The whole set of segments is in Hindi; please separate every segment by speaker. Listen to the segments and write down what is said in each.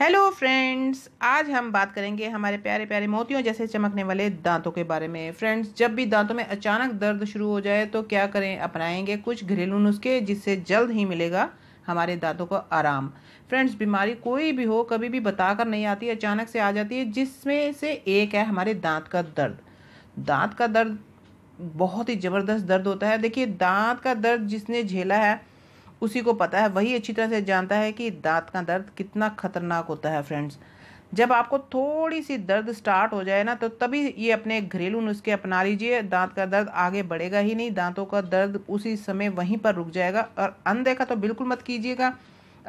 Speaker 1: हेलो फ्रेंड्स आज हम बात करेंगे हमारे प्यारे प्यारे मोतियों जैसे चमकने वाले दांतों के बारे में फ्रेंड्स जब भी दांतों में अचानक दर्द शुरू हो जाए तो क्या करें अपनाएंगे कुछ घरेलू नुस्खे जिससे जल्द ही मिलेगा हमारे दांतों को आराम फ्रेंड्स बीमारी कोई भी हो कभी भी बताकर नहीं आती अचानक से आ जाती है जिसमें से एक है हमारे दांत का दर्द दांत का दर्द बहुत ही ज़बरदस्त दर्द होता है देखिए दांत का दर्द जिसने झेला है उसी को पता है वही अच्छी तरह से जानता है कि दांत का दर्द कितना खतरनाक होता है फ्रेंड्स जब आपको थोड़ी सी दर्द स्टार्ट हो जाए ना तो तभी ये अपने घरेलू नुस्खे अपना लीजिए दांत का दर्द आगे बढ़ेगा ही नहीं दांतों का दर्द उसी समय वहीं पर रुक जाएगा और अनदेखा तो बिल्कुल मत कीजिएगा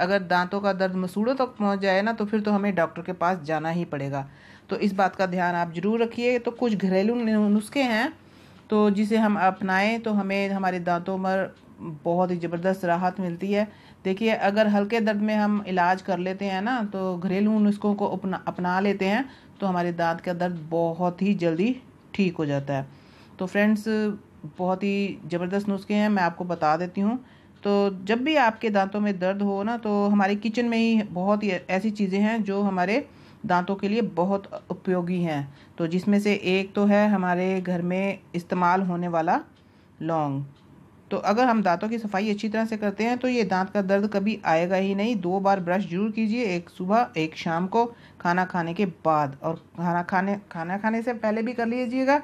Speaker 1: अगर दांतों का दर्द मसूड़ों तक तो पहुंच जाए ना तो फिर तो हमें डॉक्टर के पास जाना ही पड़ेगा तो इस बात का ध्यान आप जरूर रखिए तो कुछ घरेलू नुस्खे हैं तो जिसे हम अपनाएं तो हमें हमारे दांतों पर बहुत ही ज़बरदस्त राहत मिलती है देखिए अगर हल्के दर्द में हम इलाज कर लेते हैं ना तो घरेलू नुस्खों को अपना अपना लेते हैं तो हमारे दांत का दर्द बहुत ही जल्दी ठीक हो जाता है तो फ्रेंड्स बहुत ही ज़बरदस्त नुस्खे हैं मैं आपको बता देती हूँ तो जब भी आपके दांतों में दर्द हो ना तो हमारे किचन में ही बहुत ही ऐसी चीज़ें हैं जो हमारे दांतों के लिए बहुत उपयोगी हैं तो जिसमें से एक तो है हमारे घर में इस्तेमाल होने वाला लौंग तो अगर हम दांतों की सफाई अच्छी तरह से करते हैं तो ये दांत का दर्द कभी आएगा ही नहीं दो बार ब्रश जरूर कीजिए एक सुबह एक शाम को खाना खाने के बाद और खाना खाने खाना खाने से पहले भी कर लीजिएगा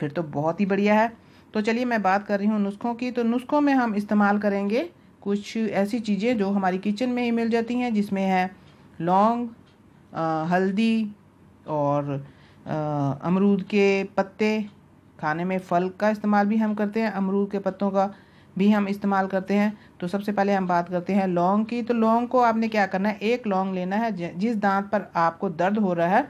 Speaker 1: फिर तो बहुत ही बढ़िया है तो चलिए मैं बात कर रही हूँ नुस्खों की तो नुस्खों में हम इस्तेमाल करेंगे कुछ ऐसी चीज़ें जो हमारी किचन में ही मिल जाती हैं जिसमें है लौंग हल्दी और अमरूद के पत्ते खाने में फल का इस्तेमाल भी हम करते हैं अमरूद के पत्तों का भी हम इस्तेमाल करते हैं तो सबसे पहले हम बात करते हैं लौंग की तो लौंग को आपने क्या करना है एक लौंग लेना है जिस दांत पर आपको दर्द हो रहा है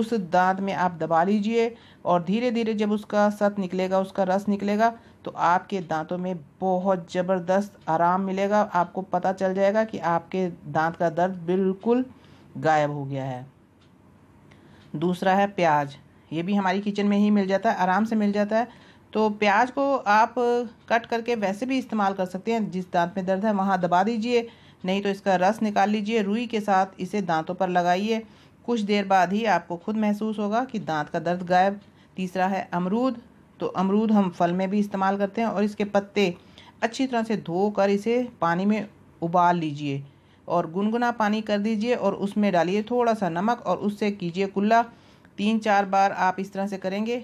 Speaker 1: उस दांत में आप दबा लीजिए और धीरे धीरे जब उसका सत निकलेगा उसका रस निकलेगा तो आपके दांतों में बहुत ज़बरदस्त आराम मिलेगा आपको पता चल जाएगा कि आपके दांत का दर्द बिल्कुल गायब हो गया है दूसरा है प्याज ये भी हमारी किचन में ही मिल जाता है आराम से मिल जाता है तो प्याज को आप कट करके वैसे भी इस्तेमाल कर सकते हैं जिस दांत में दर्द है वहाँ दबा दीजिए नहीं तो इसका रस निकाल लीजिए रुई के साथ इसे दांतों पर लगाइए कुछ देर बाद ही आपको खुद महसूस होगा कि दांत का दर्द गायब तीसरा है अमरूद तो अमरूद हम फल में भी इस्तेमाल करते हैं और इसके पत्ते अच्छी तरह से धो कर इसे पानी में उबाल लीजिए और गुनगुना पानी कर दीजिए और उसमें डालिए थोड़ा सा नमक और उससे कीजिए कुल्ला तीन चार बार आप इस तरह से करेंगे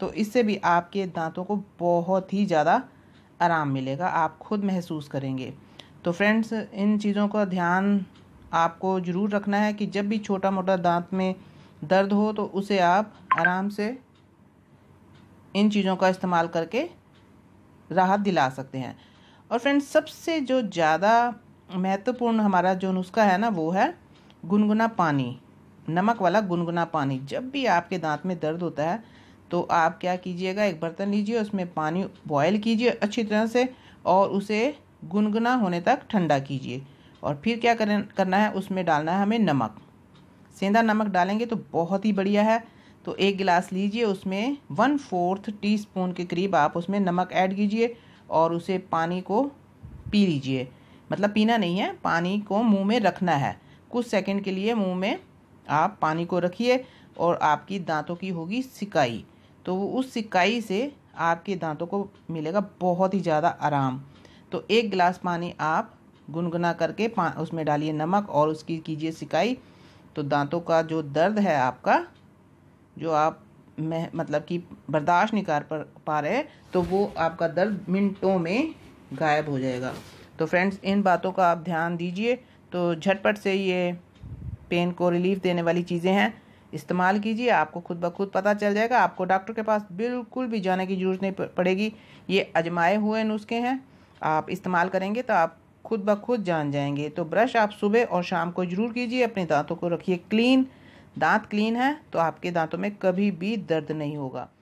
Speaker 1: तो इससे भी आपके दांतों को बहुत ही ज़्यादा आराम मिलेगा आप खुद महसूस करेंगे तो फ्रेंड्स इन चीज़ों का ध्यान आपको ज़रूर रखना है कि जब भी छोटा मोटा दांत में दर्द हो तो उसे आप आराम से इन चीज़ों का इस्तेमाल करके राहत दिला सकते हैं और फ्रेंड्स सबसे जो ज़्यादा महत्वपूर्ण हमारा जो नुस्खा है ना वो है गुनगुना पानी नमक वाला गुनगुना पानी जब भी आपके दांत में दर्द होता है तो आप क्या कीजिएगा एक बर्तन लीजिए उसमें पानी बॉयल कीजिए अच्छी तरह से और उसे गुनगुना होने तक ठंडा कीजिए और फिर क्या करें करना है उसमें डालना है हमें नमक सेंधा नमक डालेंगे तो बहुत ही बढ़िया है तो एक गिलास लीजिए उसमें वन फोर्थ टी स्पून के करीब आप उसमें नमक ऐड कीजिए और उसे पानी को पी लीजिए मतलब पीना नहीं है पानी को मुंह में रखना है कुछ सेकंड के लिए मुंह में आप पानी को रखिए और आपकी दांतों की होगी सिकाई तो उस सिकाई से आपके दांतों को मिलेगा बहुत ही ज़्यादा आराम तो एक गिलास पानी आप गुनगुना करके उसमें डालिए नमक और उसकी कीजिए सिकाई तो दांतों का जो दर्द है आपका जो आप मह मतलब कि बर्दाश्त नहीं कर पा रहे तो वो आपका दर्द मिनटों में गायब हो जाएगा तो फ्रेंड्स इन बातों का आप ध्यान दीजिए तो झटपट से ये पेन को रिलीफ देने वाली चीज़ें हैं इस्तेमाल कीजिए आपको खुद ब खुद पता चल जाएगा आपको डॉक्टर के पास बिल्कुल भी जाने की जरूरत नहीं पड़ेगी ये अजमाए हुए नुस्खे हैं आप इस्तेमाल करेंगे तो आप खुद ब खुद जान जाएंगे तो ब्रश आप सुबह और शाम को जरूर कीजिए अपने दांतों को रखिए क्लीन दांत क्लीन है तो आपके दांतों में कभी भी दर्द नहीं होगा